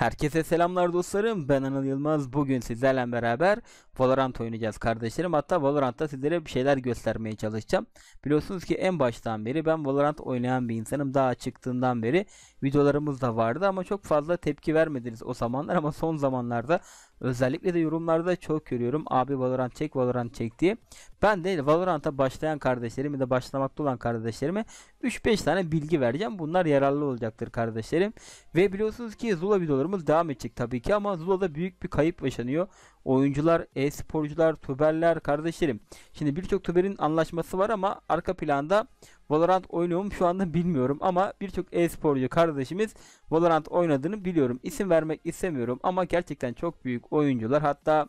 Herkese selamlar dostlarım. Ben Anıl Yılmaz. Bugün sizlerle beraber Valorant oynayacağız kardeşlerim. Hatta Valorant'ta sizlere bir şeyler göstermeye çalışacağım. Biliyorsunuz ki en baştan beri ben Valorant oynayan bir insanım. Daha çıktığından beri videolarımız da vardı ama çok fazla tepki vermediniz o zamanlar ama son zamanlarda Özellikle de yorumlarda çok görüyorum. Abi Valorant çek Valorant çek diye. Ben de Valorant'a başlayan kardeşlerim ya da başlamakta olan kardeşlerime 3-5 tane bilgi vereceğim. Bunlar yararlı olacaktır kardeşlerim. Ve biliyorsunuz ki Zula videolarımız devam edecek tabii ki ama Zula'da büyük bir kayıp yaşanıyor. Oyuncular, e-sporcular, tuberler kardeşlerim. Şimdi birçok tuberin anlaşması var ama arka planda Valorant oynuyor mu şu anda bilmiyorum ama birçok e-sporcu kardeşimiz Valorant oynadığını biliyorum. İsim vermek istemiyorum ama gerçekten çok büyük oyuncular hatta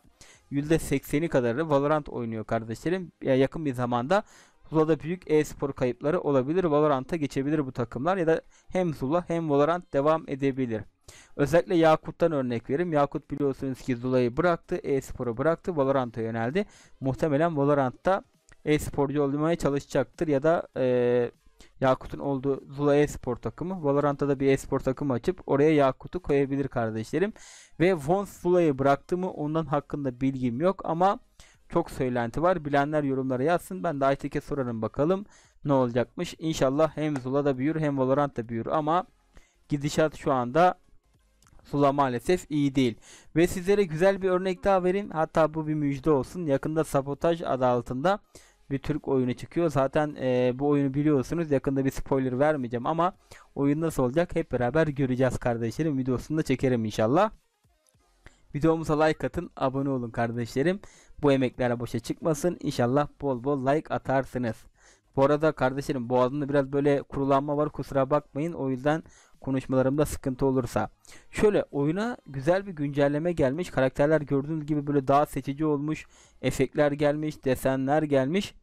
%80'i kadarı Valorant oynuyor kardeşlerim. Ya yakın bir zamanda Zula'da büyük e-spor kayıpları olabilir. Valorant'a geçebilir bu takımlar ya da hem Zula hem Valorant devam edebilir. Özellikle Yakut'tan örnek verim. Yakut biliyorsunuz ki Zula'yı bıraktı, e-sporu bıraktı, Valorant'a yöneldi. Muhtemelen Valorant'ta e-sporcu olmaya çalışacaktır ya da e, Yakut'un olduğu Zula e-spor takımı Valorant'ta da bir e-spor takımı açıp oraya Yakut'u koyabilir kardeşlerim. Ve Von Zula'yı bıraktı mı ondan hakkında bilgim yok ama çok söylenti var. Bilenler yorumlara yazsın. Ben de ITK'e sorarım bakalım ne olacakmış. İnşallah hem Zula da büyür hem Valorant da büyür ama gidişat şu anda Zula maalesef iyi değil. Ve sizlere güzel bir örnek daha vereyim. Hatta bu bir müjde olsun. Yakında sabotaj adı altında bir Türk oyunu çıkıyor. Zaten e, bu oyunu biliyorsunuz. Yakında bir spoiler vermeyeceğim ama oyun nasıl olacak hep beraber göreceğiz kardeşlerim. Videosunu da çekerim inşallah. Videomuza like atın, abone olun kardeşlerim. Bu emekler boşa çıkmasın. İnşallah bol bol like atarsınız. Bu arada kardeşlerim boğazımda biraz böyle kurulanma var kusura bakmayın. O yüzden konuşmalarımda sıkıntı olursa. Şöyle oyuna güzel bir güncelleme gelmiş. Karakterler gördüğünüz gibi böyle daha seçici olmuş. Efektler gelmiş, desenler gelmiş.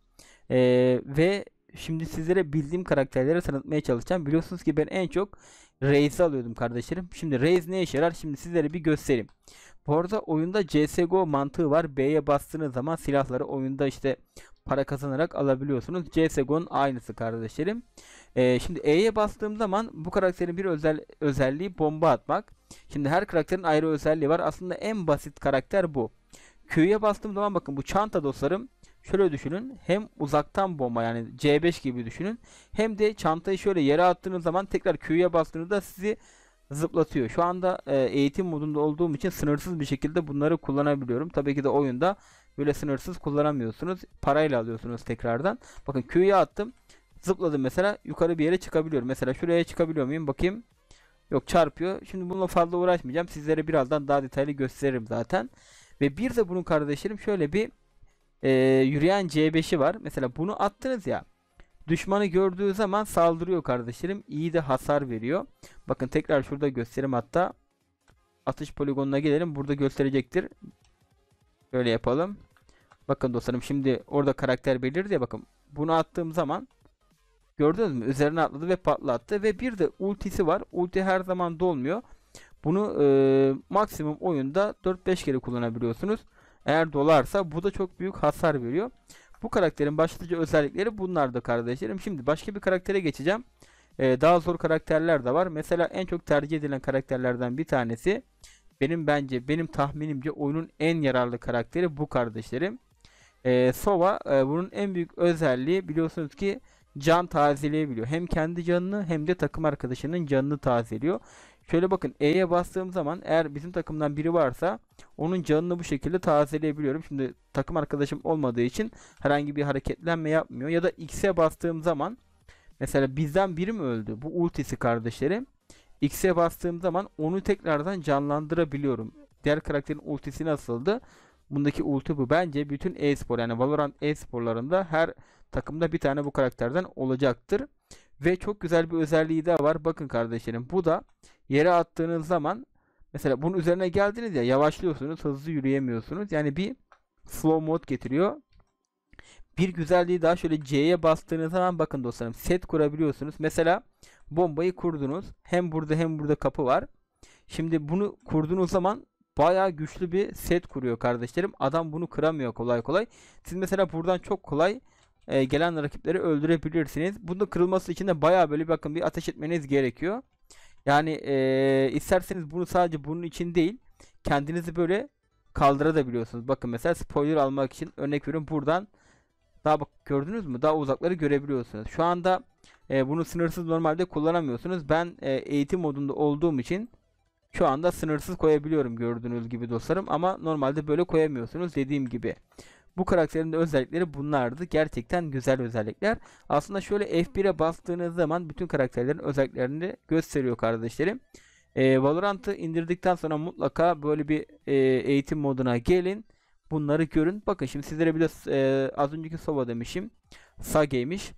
Ee, ve şimdi sizlere bildiğim karakterleri tanıtmaya çalışacağım. Biliyorsunuz ki ben en çok Raze'i alıyordum kardeşlerim. Şimdi Raze ne işe yarar? Şimdi sizlere bir göstereyim. Bu arada oyunda CSGO mantığı var. B'ye bastığınız zaman silahları oyunda işte para kazanarak alabiliyorsunuz. CSGO'nun aynısı kardeşlerim. Ee, şimdi E'ye bastığım zaman bu karakterin bir özel özelliği bomba atmak. Şimdi her karakterin ayrı özelliği var. Aslında en basit karakter bu. Q'ye bastığım zaman bakın bu çanta dostlarım şöyle düşünün. Hem uzaktan bomba yani C5 gibi düşünün. Hem de çantayı şöyle yere attığınız zaman tekrar Q'ya bastığınızda sizi zıplatıyor. Şu anda e, eğitim modunda olduğum için sınırsız bir şekilde bunları kullanabiliyorum. Tabii ki de oyunda böyle sınırsız kullanamıyorsunuz. Parayla alıyorsunuz tekrardan. Bakın Q'ya attım. Zıpladım mesela yukarı bir yere çıkabiliyorum. Mesela şuraya çıkabiliyor muyum? Bakayım. Yok çarpıyor. Şimdi bununla fazla uğraşmayacağım. Sizlere birazdan daha detaylı gösteririm zaten. Ve bir de bunun kardeşlerim şöyle bir e, yürüyen C5'i var. Mesela bunu attınız ya. Düşmanı gördüğü zaman saldırıyor kardeşlerim. İyi de hasar veriyor. Bakın tekrar şurada göstereyim hatta. Atış poligonuna gelelim. Burada gösterecektir. Şöyle yapalım. Bakın dostlarım şimdi orada karakter belirdi ya bakın. Bunu attığım zaman gördünüz mü? Üzerine atladı ve patlattı. Ve bir de ultisi var. Ulti her zaman dolmuyor. Bunu e, maksimum oyunda 4-5 kere kullanabiliyorsunuz. Eğer dolarsa bu da çok büyük hasar veriyor. Bu karakterin başlıca özellikleri bunlardı kardeşlerim. Şimdi başka bir karaktere geçeceğim. Ee, daha zor karakterler de var. Mesela en çok tercih edilen karakterlerden bir tanesi. Benim bence benim tahminimce oyunun en yararlı karakteri bu kardeşlerim. Ee, Sova e, bunun en büyük özelliği biliyorsunuz ki can tazeleyebiliyor. Hem kendi canını hem de takım arkadaşının canını tazeliyor. Şöyle bakın E'ye bastığım zaman eğer bizim takımdan biri varsa onun canını bu şekilde tazeleyebiliyorum. Şimdi takım arkadaşım olmadığı için herhangi bir hareketlenme yapmıyor. Ya da X'e bastığım zaman mesela bizden biri mi öldü? Bu ultisi kardeşlerim. X'e bastığım zaman onu tekrardan canlandırabiliyorum. Diğer karakterin ultisi nasıldı? Bundaki ulti bu. Bence bütün e-spor yani Valorant e-sporlarında her takımda bir tane bu karakterden olacaktır. Ve çok güzel bir özelliği de var. Bakın kardeşlerim bu da yere attığınız zaman mesela bunun üzerine geldiniz ya yavaşlıyorsunuz, hızlı yürüyemiyorsunuz. Yani bir slow mode getiriyor. Bir güzelliği daha şöyle C'ye bastığınız zaman bakın dostlarım set kurabiliyorsunuz. Mesela bombayı kurdunuz. Hem burada hem burada kapı var. Şimdi bunu kurduğunuz zaman bayağı güçlü bir set kuruyor kardeşlerim. Adam bunu kıramıyor kolay kolay. Siz mesela buradan çok kolay e, gelen rakipleri öldürebilirsiniz. Bunu kırılması için de bayağı böyle bakın bir ateş etmeniz gerekiyor. Yani e, isterseniz bunu sadece bunun için değil kendinizi böyle kaldırabiliyorsunuz. Bakın mesela spoiler almak için örnek veriyorum buradan daha bak gördünüz mü? Daha uzakları görebiliyorsunuz. Şu anda e, bunu sınırsız normalde kullanamıyorsunuz. Ben e, eğitim modunda olduğum için şu anda sınırsız koyabiliyorum gördüğünüz gibi dostlarım ama normalde böyle koyamıyorsunuz dediğim gibi. Bu karakterin de özellikleri bunlardı. Gerçekten güzel özellikler. Aslında şöyle F1'e bastığınız zaman bütün karakterlerin özelliklerini gösteriyor kardeşlerim. E, Valorant'ı indirdikten sonra mutlaka böyle bir e, eğitim moduna gelin. Bunları görün. Bakın şimdi sizlere bir de e, az önceki Sova demişim. Sage'ymiş.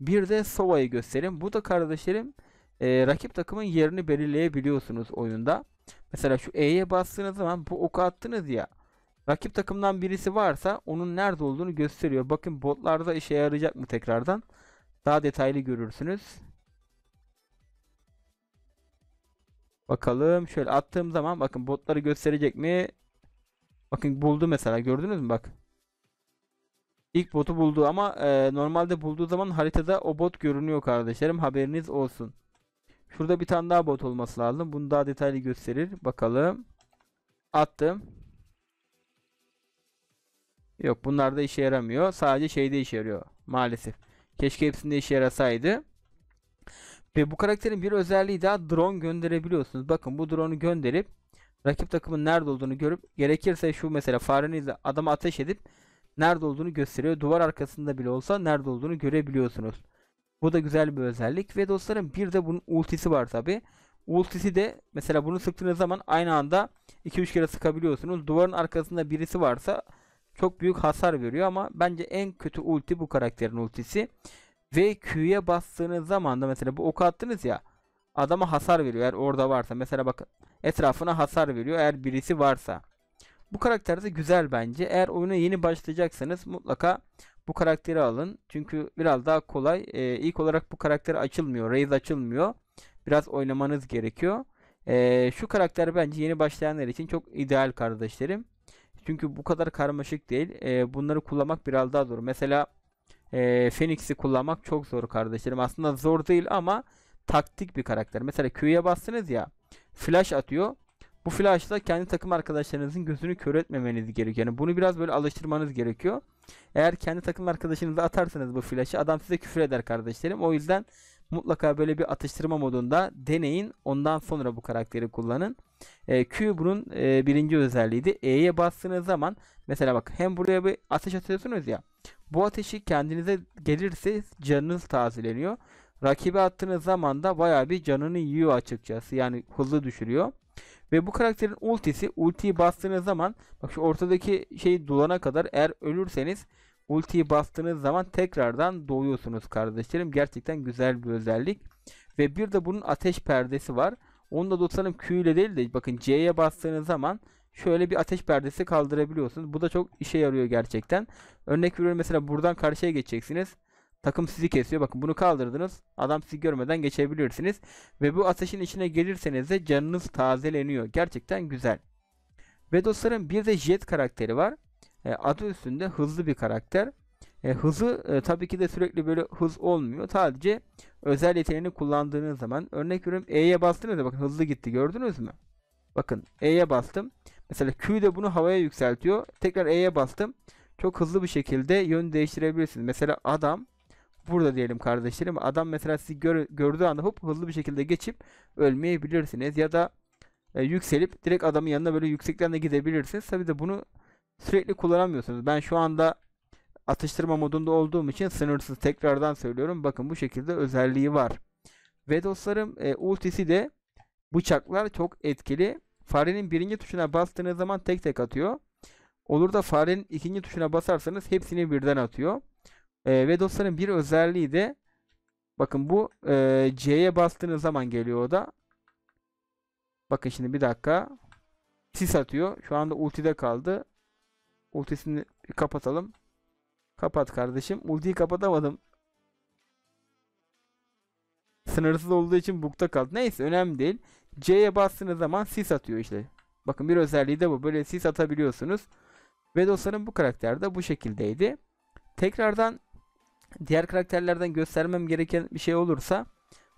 Bir de Sova'yı göstereyim. Bu da kardeşlerim e, rakip takımın yerini belirleyebiliyorsunuz oyunda. Mesela şu E'ye bastığınız zaman bu oku attınız ya. Rakip takımdan birisi varsa onun nerede olduğunu gösteriyor. Bakın botlarda işe yarayacak mı tekrardan? Daha detaylı görürsünüz. Bakalım şöyle attığım zaman bakın botları gösterecek mi? Bakın buldu mesela gördünüz mü bak. İlk botu buldu ama e, normalde bulduğu zaman haritada o bot görünüyor kardeşlerim haberiniz olsun. Şurada bir tane daha bot olması lazım. Bunu daha detaylı gösterir. Bakalım. Attım. Yok bunlar da işe yaramıyor. Sadece şeyde işe yarıyor maalesef. Keşke hepsinde işe yarasaydı. Ve bu karakterin bir özelliği daha drone gönderebiliyorsunuz. Bakın bu drone'u gönderip rakip takımın nerede olduğunu görüp gerekirse şu mesela farenizle adama ateş edip nerede olduğunu gösteriyor. Duvar arkasında bile olsa nerede olduğunu görebiliyorsunuz. Bu da güzel bir özellik ve dostlarım bir de bunun ultisi var tabi. Ultisi de mesela bunu sıktığınız zaman aynı anda 2-3 kere sıkabiliyorsunuz. Duvarın arkasında birisi varsa çok büyük hasar veriyor ama bence en kötü ulti bu karakterin ultisi. Ve Q'ye bastığınız zaman da mesela bu oku attınız ya adama hasar veriyor eğer orada varsa. Mesela bakın etrafına hasar veriyor eğer birisi varsa. Bu karakter de güzel bence. Eğer oyuna yeni başlayacaksanız mutlaka bu karakteri alın. Çünkü biraz daha kolay. Ee, ilk olarak bu karakter açılmıyor. Raze açılmıyor. Biraz oynamanız gerekiyor. Ee, şu karakter bence yeni başlayanlar için çok ideal kardeşlerim. Çünkü bu kadar karmaşık değil. E, bunları kullanmak biraz daha zor. Mesela e, Phoenix'i kullanmak çok zor kardeşlerim. Aslında zor değil ama taktik bir karakter. Mesela Q'ye bastınız ya flash atıyor. Bu flashla kendi takım arkadaşlarınızın gözünü kör etmemeniz gerekiyor. Yani bunu biraz böyle alıştırmanız gerekiyor. Eğer kendi takım arkadaşınıza atarsanız bu flash'ı adam size küfür eder kardeşlerim. O yüzden Mutlaka böyle bir atıştırma modunda deneyin. Ondan sonra bu karakteri kullanın. E, Q bunun e, birinci özelliğiydi. E'ye bastığınız zaman mesela bak hem buraya bir ateş atıyorsunuz ya. Bu ateşi kendinize gelirse canınız tazeleniyor. Rakibe attığınız zaman da baya bir canını yiyor açıkçası. Yani hızlı düşürüyor. Ve bu karakterin ultisi ultiyi bastığınız zaman bak şu ortadaki şey dolana kadar eğer ölürseniz Ultiyi bastığınız zaman tekrardan doğuyorsunuz kardeşlerim. Gerçekten güzel bir özellik. Ve bir de bunun ateş perdesi var. Onu da dotanım Q ile değil de bakın C'ye bastığınız zaman şöyle bir ateş perdesi kaldırabiliyorsunuz. Bu da çok işe yarıyor gerçekten. Örnek veriyorum mesela buradan karşıya geçeceksiniz. Takım sizi kesiyor. Bakın bunu kaldırdınız. Adam sizi görmeden geçebilirsiniz. Ve bu ateşin içine gelirseniz de canınız tazeleniyor. Gerçekten güzel. Ve dostlarım bir de Jet karakteri var. E, adı üstünde hızlı bir karakter. E, hızı e, tabii ki de sürekli böyle hız olmuyor. Sadece özel yeteneğini kullandığınız zaman örnek veriyorum E'ye bastığınızda bakın hızlı gitti gördünüz mü? Bakın E'ye bastım. Mesela Q de bunu havaya yükseltiyor. Tekrar E'ye bastım. Çok hızlı bir şekilde yön değiştirebilirsiniz. Mesela adam burada diyelim kardeşlerim. Adam mesela sizi gör, gördüğü anda hop hızlı bir şekilde geçip ölmeyebilirsiniz. Ya da e, yükselip direkt adamın yanına böyle yüksekten de gidebilirsiniz. Tabi de bunu sürekli kullanamıyorsunuz. Ben şu anda atıştırma modunda olduğum için sınırsız tekrardan söylüyorum. Bakın bu şekilde özelliği var. Ve dostlarım e, ultisi de bıçaklar çok etkili. Farenin birinci tuşuna bastığınız zaman tek tek atıyor. Olur da farenin ikinci tuşuna basarsanız hepsini birden atıyor. E, ve dostlarım bir özelliği de bakın bu e, C'ye bastığınız zaman geliyor o da. Bakın şimdi bir dakika. Sis atıyor. Şu anda ultide kaldı. Ultisini kapatalım. Kapat kardeşim. Ultiyi kapatamadım. Sınırsız olduğu için bukta kaldı. Neyse önemli değil. C'ye bastığınız zaman sis atıyor işte. Bakın bir özelliği de bu. Böyle sis atabiliyorsunuz. Ve dostlarım bu karakter de bu şekildeydi. Tekrardan diğer karakterlerden göstermem gereken bir şey olursa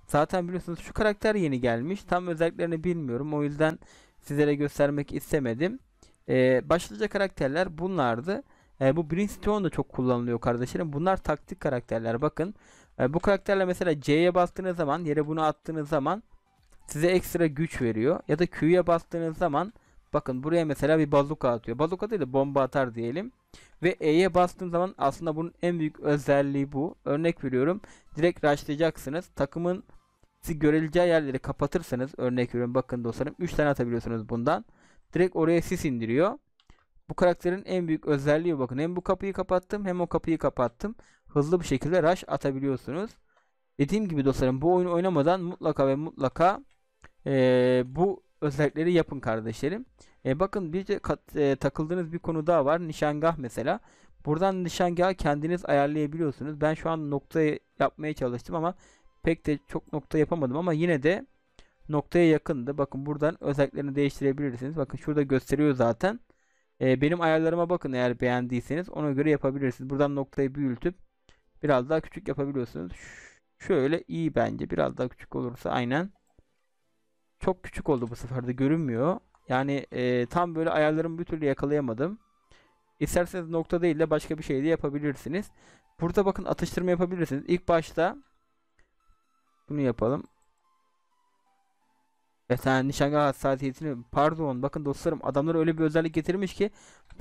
zaten biliyorsunuz şu karakter yeni gelmiş. Tam özelliklerini bilmiyorum. O yüzden sizlere göstermek istemedim. E, başlıca karakterler bunlardı. E, bu Brimstone da çok kullanılıyor kardeşlerim. Bunlar taktik karakterler bakın. E, bu karakterle mesela C'ye bastığınız zaman yere bunu attığınız zaman size ekstra güç veriyor. Ya da Q'ye bastığınız zaman bakın buraya mesela bir bazuka atıyor. Bazuka değil de bomba atar diyelim. Ve E'ye bastığım zaman aslında bunun en büyük özelliği bu. Örnek veriyorum. Direkt rushlayacaksınız. Takımın görüleceği yerleri kapatırsanız örnek veriyorum bakın dostlarım 3 tane atabiliyorsunuz bundan. Direkt oraya sis indiriyor. Bu karakterin en büyük özelliği bakın. Hem bu kapıyı kapattım hem o kapıyı kapattım. Hızlı bir şekilde rush atabiliyorsunuz. Dediğim gibi dostlarım bu oyunu oynamadan mutlaka ve mutlaka ee, bu özellikleri yapın kardeşlerim. E, bakın bir de kat, e, takıldığınız bir konu daha var. Nişangah mesela. Buradan nişangahı kendiniz ayarlayabiliyorsunuz. Ben şu an nokta yapmaya çalıştım ama pek de çok nokta yapamadım ama yine de noktaya yakındı. Bakın buradan özelliklerini değiştirebilirsiniz. Bakın şurada gösteriyor zaten. E, benim ayarlarıma bakın eğer beğendiyseniz ona göre yapabilirsiniz. Buradan noktayı büyütüp biraz daha küçük yapabiliyorsunuz. Şöyle iyi bence. Biraz daha küçük olursa aynen. Çok küçük oldu bu sefer de görünmüyor. Yani e, tam böyle ayarlarımı bir türlü yakalayamadım. İsterseniz nokta değil de başka bir şey de yapabilirsiniz. Burada bakın atıştırma yapabilirsiniz. İlk başta bunu yapalım. Efendim nişangah hassasiyetini pardon bakın dostlarım adamlar öyle bir özellik getirmiş ki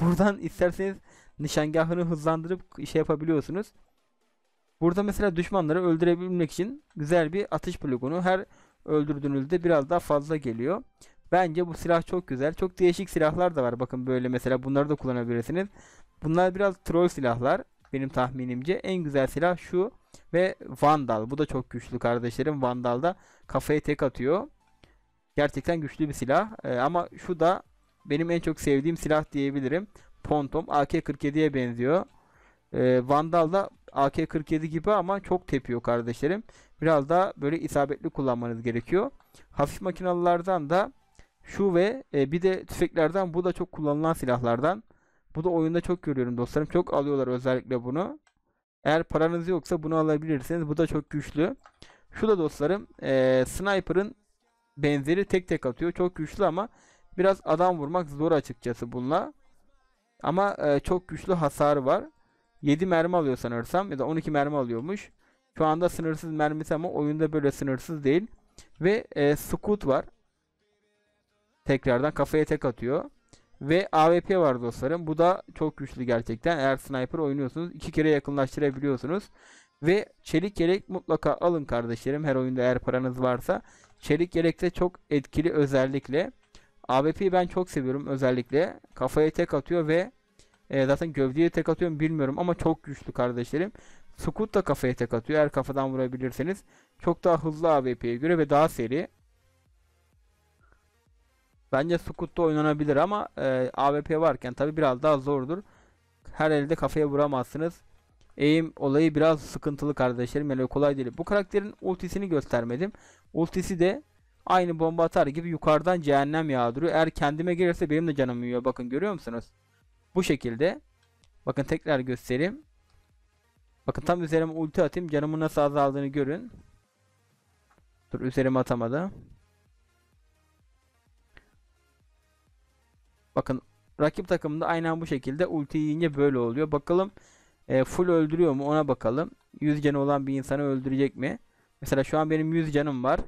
buradan isterseniz nişangahını hızlandırıp şey yapabiliyorsunuz. Burada mesela düşmanları öldürebilmek için güzel bir atış poligonu her öldürdüğünüzde biraz daha fazla geliyor. Bence bu silah çok güzel. Çok değişik silahlar da var. Bakın böyle mesela bunları da kullanabilirsiniz. Bunlar biraz troll silahlar. Benim tahminimce en güzel silah şu ve Vandal. Bu da çok güçlü kardeşlerim. Vandal da kafaya tek atıyor. Gerçekten güçlü bir silah. E, ama şu da benim en çok sevdiğim silah diyebilirim. Pontom AK-47'ye benziyor. E, Vandal da AK-47 gibi ama çok tepiyor kardeşlerim. Biraz daha böyle isabetli kullanmanız gerekiyor. Hafif makinalılardan da şu ve e, bir de tüfeklerden bu da çok kullanılan silahlardan. Bu da oyunda çok görüyorum dostlarım. Çok alıyorlar özellikle bunu. Eğer paranız yoksa bunu alabilirsiniz. Bu da çok güçlü. Şu da dostlarım e, Sniper'ın benzeri tek tek atıyor. Çok güçlü ama biraz adam vurmak zor açıkçası bununla. Ama e, çok güçlü hasarı var. 7 mermi alıyor sanırsam ya da 12 mermi alıyormuş. Şu anda sınırsız mermisi ama oyunda böyle sınırsız değil. Ve e, Scoot var. Tekrardan kafaya tek atıyor. Ve AWP var dostlarım. Bu da çok güçlü gerçekten. Eğer sniper oynuyorsunuz iki kere yakınlaştırabiliyorsunuz. Ve çelik yelek mutlaka alın kardeşlerim her oyunda eğer paranız varsa. Çelik yelekte çok etkili özellikle. AWP'yi ben çok seviyorum özellikle. Kafaya tek atıyor ve e, zaten gövdeye tek atıyorum bilmiyorum ama çok güçlü kardeşlerim. Scoot da kafaya tek atıyor. Eğer kafadan vurabilirseniz çok daha hızlı AWP'ye göre ve daha seri. Bence Scoot'ta oynanabilir ama e, AWP varken tabi biraz daha zordur. Her elde kafaya vuramazsınız. Eğim olayı biraz sıkıntılı kardeşlerim. Yani kolay değil. Bu karakterin ultisini göstermedim. Ultisi de aynı bomba atar gibi yukarıdan cehennem yağdırıyor. Eğer kendime gelirse benim de canım yiyor. Bakın görüyor musunuz? Bu şekilde. Bakın tekrar göstereyim. Bakın tam üzerime ulti atayım. Canımın nasıl azaldığını görün. Dur üzerime atamadı. Bakın rakip takımda aynen bu şekilde ulti yiyince böyle oluyor. Bakalım e, full öldürüyor mu ona bakalım. 100 canı olan bir insanı öldürecek mi? Mesela şu an benim 100 canım var.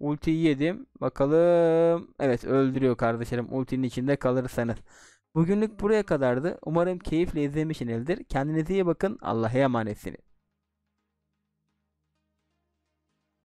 Ultiyi yedim. Bakalım. Evet öldürüyor kardeşlerim. Ultinin içinde kalırsanız. Bugünlük buraya kadardı. Umarım keyifle izlemişsinizdir. Kendinize iyi bakın. Allah'a emanetsiniz.